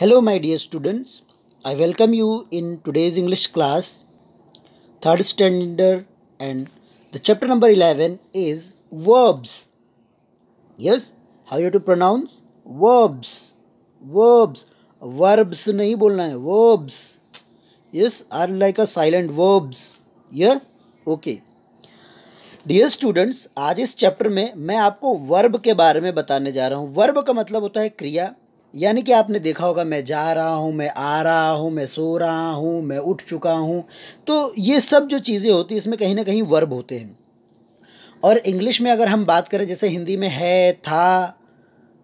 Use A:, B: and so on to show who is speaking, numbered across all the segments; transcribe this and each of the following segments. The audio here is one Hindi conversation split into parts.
A: hello my dear students I welcome you in today's English class third standard and the chapter number eleven is verbs yes how you to pronounce verbs verbs verbs नहीं बोलना है verbs yes are like a silent verbs yes okay dear students आज इस चैप्टर में मैं आपको वर्ब के बारे में बताने जा रहा हूँ वर्ब का मतलब होता है क्रिया यानी कि आपने देखा होगा मैं जा रहा हूँ मैं आ रहा हूँ मैं सो रहा हूँ मैं उठ चुका हूँ तो ये सब जो चीज़ें होती हैं इसमें कहीं ना कहीं वर्ब होते हैं और इंग्लिश में अगर हम बात करें जैसे हिंदी में है था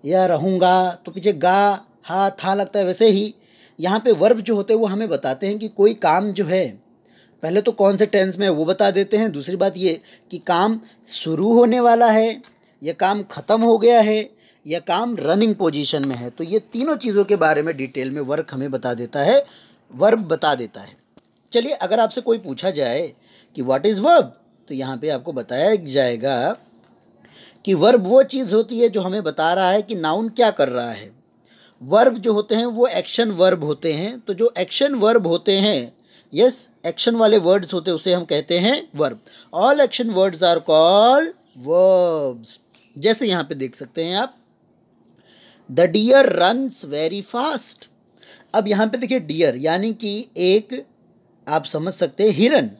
A: या रहूँगा तो पीछे गा हा था लगता है वैसे ही यहाँ पे वर्ब जो होते हैं वो हमें बताते हैं कि कोई काम जो है पहले तो कौन से टेंस में है वो बता देते हैं दूसरी बात ये कि काम शुरू होने वाला है या काम ख़त्म हो गया है या काम रनिंग पोजीशन में है तो ये तीनों चीज़ों के बारे में डिटेल में वर्क हमें बता देता है वर्ब बता देता है चलिए अगर आपसे कोई पूछा जाए कि व्हाट इज़ वर्ब तो यहाँ पे आपको बताया जाएगा कि वर्ब वो चीज़ होती है जो हमें बता रहा है कि नाउन क्या कर रहा है वर्ब जो होते हैं वो एक्शन वर्ब होते हैं तो जो एक्शन वर्ब होते हैं यस एक्शन वाले वर्ड्स होते हैं उसे हम कहते हैं verb all action words are call verbs जैसे यहाँ पे देख सकते हैं आप the deer runs very fast अब यहाँ पे देखिए डियर यानी कि एक आप समझ सकते हैं हिरन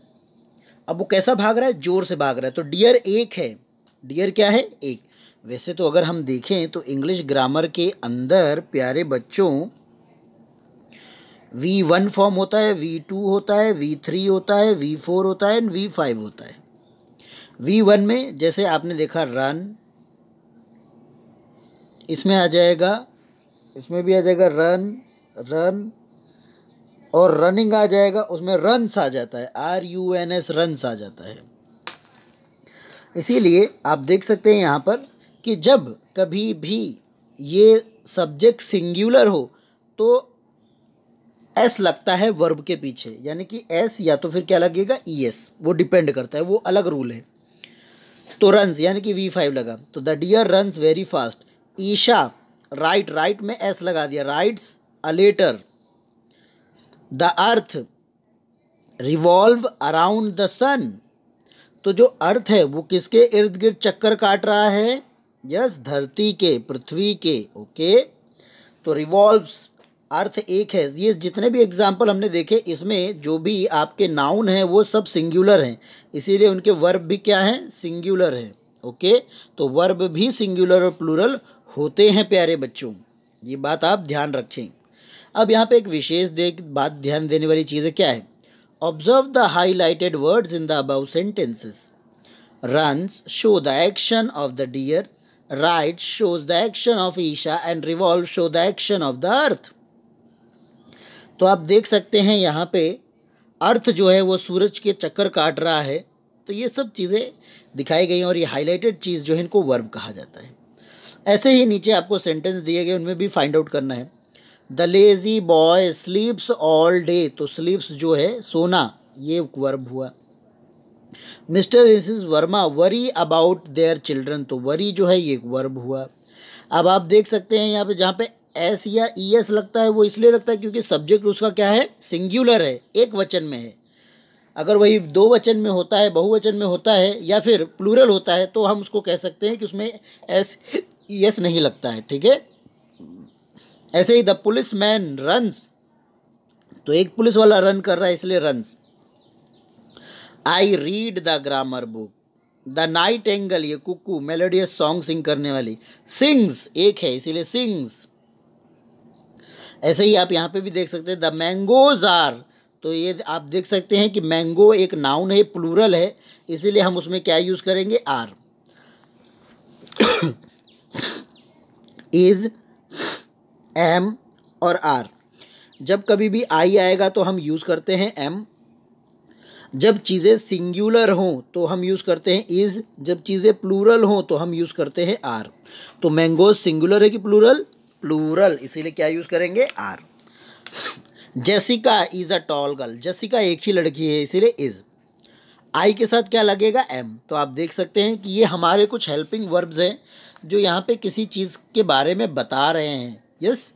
A: अब वो कैसा भाग रहा है जोर से भाग रहा है तो डियर एक है डियर क्या है एक वैसे तो अगर हम देखें तो इंग्लिश ग्रामर के अंदर प्यारे बच्चों वी वन फॉर्म होता है वी टू होता है वी थ्री होता है वी फोर होता है एंड वी फाइव होता है वी वन में जैसे आपने देखा रन इसमें आ जाएगा इसमें भी आ जाएगा रन रन और रनिंग आ जाएगा उसमें रनस आ जाता है R U N S runs आ जाता है इसीलिए आप देख सकते हैं यहाँ पर कि जब कभी भी ये सब्जेक्ट सिंगुलर हो तो एस लगता है वर्ब के पीछे यानी कि एस या तो फिर क्या लगेगा ई e एस वो डिपेंड करता है वो अलग रूल है तो रन्स यानी कि वी फाइव लगा तो the deer runs very fast Isha write write में एस लगा दिया writes a letter the earth revolve around the sun तो जो अर्थ है वो किसके इर्द गिर्द चक्कर काट रहा है यस धरती के पृथ्वी के ओके तो रिवॉल्व्स अर्थ एक है ये जितने भी एग्जाम्पल हमने देखे इसमें जो भी आपके नाउन हैं वो सब सिंगुलर हैं इसीलिए उनके वर्ब भी क्या हैं सिंगुलर हैं ओके तो वर्ब भी सिंगुलर और प्लूरल होते हैं प्यारे बच्चों ये बात आप ध्यान रखें अब यहाँ पे एक विशेष देख बात ध्यान देने वाली चीज़ क्या है observe the highlighted words in the above sentences run show the action of the deer write shows the action of Isha and revolve show the action of the earth तो आप देख सकते हैं यहाँ पे अर्थ जो है वो सूरज के चक्कर काट रहा है तो ये सब चीज़ें दिखाई गई और ये हाईलाइटेड चीज़ जो है इनको वर्ब कहा जाता है ऐसे ही नीचे आपको सेंटेंस दिए गए उनमें भी फाइंड आउट करना है the lazy boy sleeps all day तो स्लीप्स जो है सोना ये वर्ब हुआ mister missus Verma worry about their children तो वरी जो है ये वर्ब हुआ अब आप देख सकते हैं यहाँ पे जहाँ पे एस या ई e एस लगता है वो इसलिए लगता है क्योंकि सब्जेक्ट उसका क्या है सिंगुलर है एक वचन में है अगर वही दो वचन में होता है बहुवचन में होता है या फिर प्लूरल होता है तो हम उसको कह सकते हैं कि उसमें एस यस नहीं लगता है ठीक है ऐसे ही द पुलिस मैन रन्स तो एक पुलिस वाला रन कर रहा है इसलिए runs I read the grammar book the nightingale ये कुकू मेलोडियस सॉन्ग सिंग करने वाली सिंग्स एक है इसीलिए सिंग्स ऐसे ही आप यहाँ पे भी देख सकते हैं द मैंगोज आर तो ये आप देख सकते हैं कि मैंगो एक नाउन है प्लूरल है इसीलिए हम उसमें क्या यूज़ करेंगे आर इज़ एम और आर जब कभी भी आई आएगा तो हम यूज़ करते हैं एम जब चीज़ें सिंगुलर हों तो हम यूज़ करते हैं इज़ जब चीज़ें प्लूरल हों तो हम यूज़ करते हैं आर तो मैंगोज सिंगुलर है कि प्लूरल प्लूरल इसीलिए क्या यूज़ करेंगे are Jessica is a tall girl Jessica एक ही लड़की है इसीलिए इज़ आई के साथ क्या लगेगा एम तो आप देख सकते हैं कि ये हमारे कुछ हेल्पिंग वर्ब्स हैं जो यहाँ पे किसी चीज़ के बारे में बता रहे हैं yes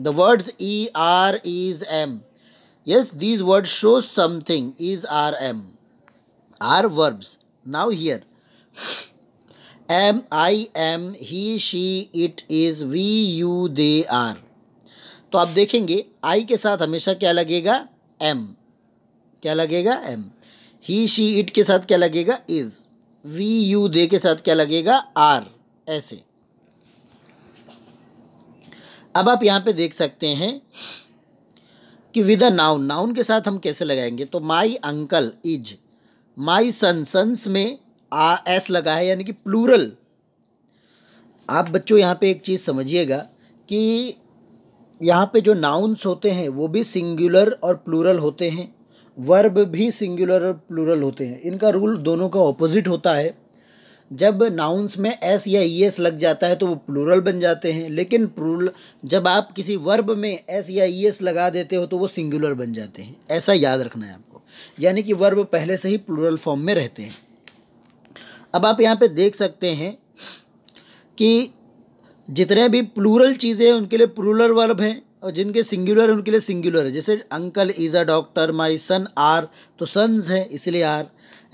A: the words E R is am yes these word show something is are am are verbs now here am I am he she it is we you they are तो आप देखेंगे आई के साथ हमेशा क्या लगेगा एम क्या लगेगा एम ही शी इट के साथ क्या लगेगा इज़ वी यू दे के साथ क्या लगेगा आर ऐसे अब आप यहाँ पे देख सकते हैं कि विद अ नाउन नाउन के साथ हम कैसे लगाएंगे तो my uncle is my son sons में आ एस लगा है यानी कि प्लूरल आप बच्चों यहाँ पे एक चीज़ समझिएगा कि यहाँ पे जो नाउन्स होते हैं वो भी सिंगुलर और प्लूरल होते हैं वर्ब भी सिंगुलर और प्लूरल होते हैं इनका रूल दोनों का ऑपोजिट होता है जब नाउंस में एस या ई एस लग जाता है तो वो प्लूरल बन जाते हैं लेकिन प्लूरल जब आप किसी वर्ब में एस या ई एस लगा देते हो तो वो सिंगुलर बन जाते हैं ऐसा याद रखना है आपको यानी कि वर्ब पहले से ही प्लूरल फॉर्म में रहते हैं अब आप यहाँ पे देख सकते हैं कि जितने भी प्लूरल चीज़ें हैं उनके लिए प्लूरल वर्ब है और जिनके सिंगुलर उनके लिए सिंगुलर है जैसे uncle is a doctor my son are तो सन्स है इसलिए आर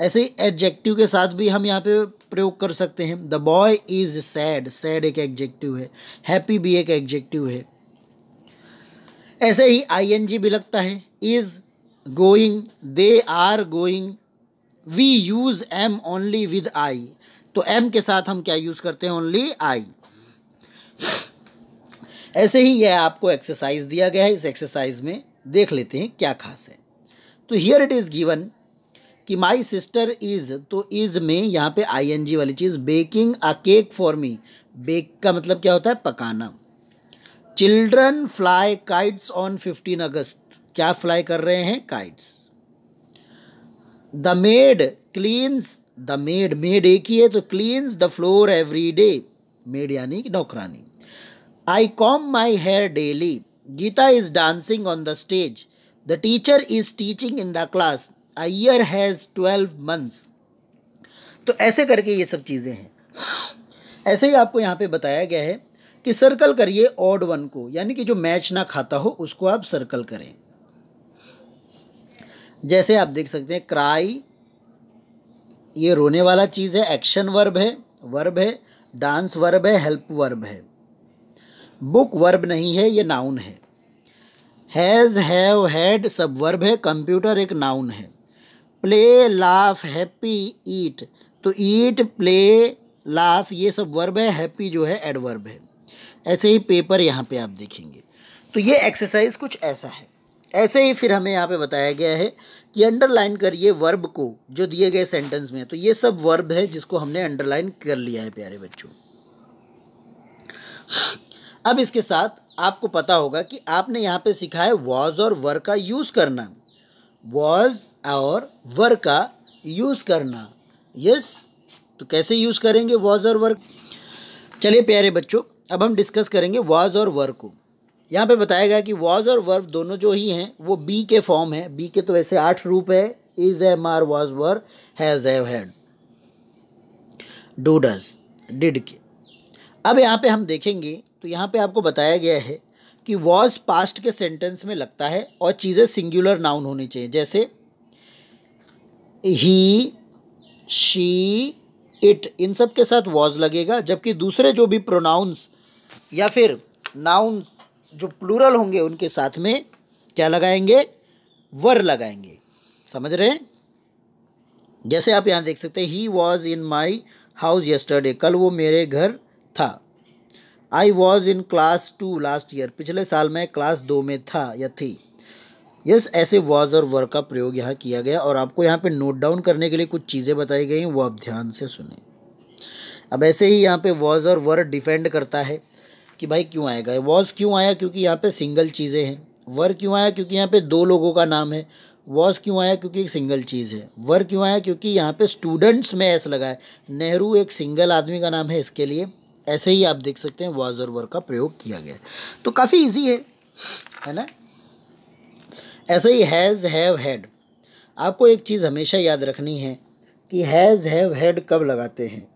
A: ऐसे ही एडजेक्टिव के साथ भी हम यहाँ पे प्रयोग कर सकते हैं the boy is sad sad एक एग्जेक्टिव है हैप्पी भी एक एग्जेक्टिव है ऐसे ही आई एन जी भी लगता है is going they are going we use am only with I तो एम के साथ हम क्या यूज़ करते हैं ओनली आई ऐसे ही यह आपको एक्सरसाइज दिया गया है इस एक्सरसाइज में देख लेते हैं क्या खास है तो हियर इट इज़ गिवन कि माई सिस्टर इज़ तो इज़ में यहाँ पे आईएनजी वाली चीज़ baking a cake for me bake का मतलब क्या होता है पकाना children fly kites on fifteen August क्या फ्लाई कर रहे हैं kites the maid cleans the maid maid एक ही है तो cleans the floor every day maid यानी नौकरानी I comb my hair daily Geeta is dancing on the stage the teacher is teaching in the class a year has twelve months तो ऐसे करके ये सब चीज़ें हैं ऐसे ही आपको यहाँ पे बताया गया है कि सर्कल करिए ऑड वन को यानी कि जो मैच ना खाता हो उसको आप सर्कल करें जैसे आप देख सकते हैं क्राई ये रोने वाला चीज़ है एक्शन वर्ब है वर्ब है डांस वर्ब है हेल्प वर्ब है बुक वर्ब नहीं है ये नाउन है हैज़ हैव हैड सब वर्ब है कंप्यूटर एक नाउन है प्ले लाफ हैप्पी ईट तो ईट प्ले लाफ ये सब वर्ब है हैप्पी जो है एडवर्ब है ऐसे ही पेपर यहाँ पे आप देखेंगे तो ये एक्सरसाइज कुछ ऐसा है ऐसे ही फिर हमें यहाँ पे बताया गया है कि अंडरलाइन करिए वर्ब को जो दिए गए सेंटेंस में तो ये सब वर्ब है जिसको हमने अंडरलाइन कर लिया है प्यारे बच्चों अब इसके साथ आपको पता होगा कि आपने यहाँ पे सिखा है वॉज और वर का यूज़ करना वॉज और वर का यूज़ करना यस तो कैसे यूज़ करेंगे वॉज और वर चलिए प्यारे बच्चों अब हम डिस्कस करेंगे वॉज और वर को यहाँ पे बताया गया कि वॉज और वर्व दोनों जो ही हैं वो बी के फॉर्म है बी के तो वैसे आठ रूप है is am are was were has have had do does did के अब यहाँ पे हम देखेंगे तो यहाँ पे आपको बताया गया है कि वॉज पास्ट के सेंटेंस में लगता है और चीज़ें सिंगुलर नाउन होनी चाहिए जैसे ही शी इट इन सब के साथ वॉज लगेगा जबकि दूसरे जो भी प्रोनाउंस या फिर नाउन्स जो प्लूरल होंगे उनके साथ में क्या लगाएंगे वर लगाएंगे समझ रहे हैं जैसे आप यहाँ देख सकते हैं he was in my house yesterday कल वो मेरे घर था I was in class two last year पिछले साल में क्लास दो में था या थी यस yes, ऐसे वॉज और वर का प्रयोग यहाँ किया गया और आपको यहाँ पे नोट डाउन करने के लिए कुछ चीज़ें बताई गई वो आप ध्यान से सुने अब ऐसे ही यहाँ पे वॉज और वर डिफेंड करता है कि भाई क्यों आएगा वॉज क्यों आया क्योंकि यहाँ पे सिंगल चीज़ें हैं वर क्यों आया क्योंकि यहाँ पे दो लोगों का नाम है वॉज क्यों आया क्योंकि एक सिंगल चीज़ है वर क्यों आया क्योंकि यहाँ पे स्टूडेंट्स में ऐसा लगा है नेहरू एक सिंगल आदमी का नाम है इसके लिए ऐसे ही आप देख सकते हैं वाज और वर का प्रयोग किया गया तो काफ़ी इजी है है ना ऐसे ही हैज़ हैव हैड आपको एक चीज़ हमेशा याद रखनी है कि हैज़ हैव हैड कब लगाते हैं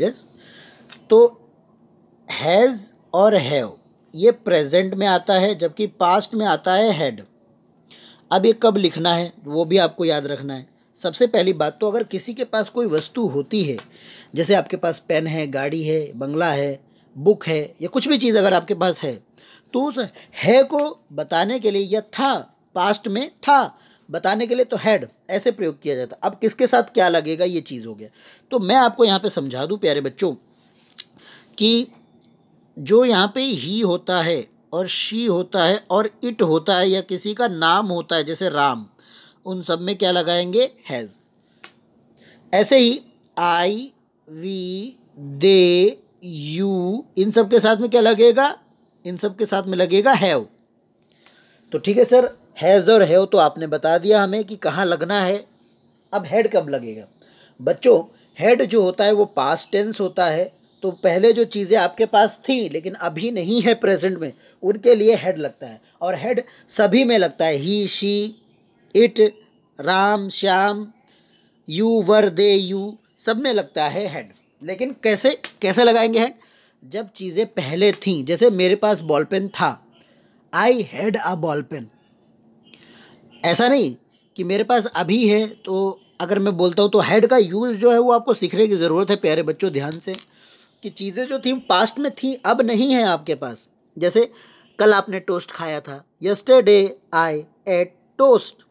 A: यस तो हैज़ और हैव ये प्रेजेंट में आता है जबकि पास्ट में आता है हैड अब ये कब लिखना है वो भी आपको याद रखना है सबसे पहली बात तो अगर किसी के पास कोई वस्तु होती है जैसे आपके पास पेन है गाड़ी है बंगला है बुक है या कुछ भी चीज़ अगर आपके पास है तो उस है को बताने के लिए या था पास्ट में था बताने के लिए तो हैड ऐसे प्रयोग किया जाता अब किसके साथ क्या लगेगा ये चीज़ हो गया तो मैं आपको यहाँ पे समझा दूँ प्यारे बच्चों कि जो यहाँ पे ही होता है और शी होता है और इट होता है या किसी का नाम होता है जैसे राम उन सब में क्या लगाएंगे हैज़ ऐसे ही आई वी दे यू इन सब के साथ में क्या लगेगा इन सब के साथ में लगेगा हैव तो ठीक है सर हैज़ और हैव तो आपने बता दिया हमें कि कहाँ लगना है अब हेड कब लगेगा बच्चों हेड जो होता है वो पास्ट टेंस होता है तो पहले जो चीज़ें आपके पास थी लेकिन अभी नहीं है प्रेजेंट में उनके लिए हेड लगता है और हेड सभी में लगता है he she it Ram Shyam you were they you सब में लगता है हेड लेकिन कैसे कैसे लगाएंगे हेड जब चीज़ें पहले थीं जैसे मेरे पास बॉल पेन था I had a ball pen ऐसा नहीं कि मेरे पास अभी है तो अगर मैं बोलता हूँ तो हेड का यूज़ जो है वो आपको सीखने की ज़रूरत है प्यारे बच्चों ध्यान से कि चीज़ें जो थी पास्ट में थी अब नहीं है आपके पास जैसे कल आपने टोस्ट खाया था यस्टरडे आई एट टोस्ट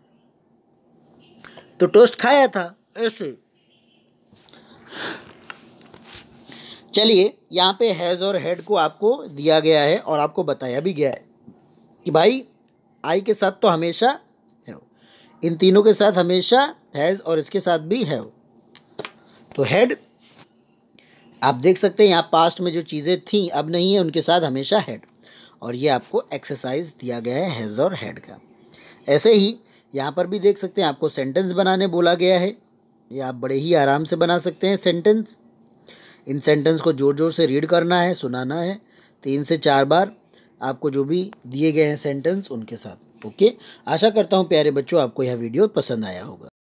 A: तो टोस्ट खाया था ऐसे चलिए यहाँ पे हैज़ और हेड को आपको दिया गया है और आपको बताया भी गया है कि भाई आई के साथ तो हमेशा है इन तीनों के साथ हमेशा हैज़ और इसके साथ भी है तो हेड आप देख सकते हैं यहाँ पास्ट में जो चीज़ें थी अब नहीं है उनके साथ हमेशा हेड और ये आपको एक्सरसाइज दिया गया है हैज़ और हेड का ऐसे ही यहाँ पर भी देख सकते हैं आपको सेंटेंस बनाने बोला गया है ये आप बड़े ही आराम से बना सकते हैं सेंटेंस इन सेंटेंस को ज़ोर ज़ोर से रीड करना है सुनाना है तीन से चार बार आपको जो भी दिए गए हैं सेंटेंस उनके साथ ओके आशा करता हूँ प्यारे बच्चों आपको यह वीडियो पसंद आया होगा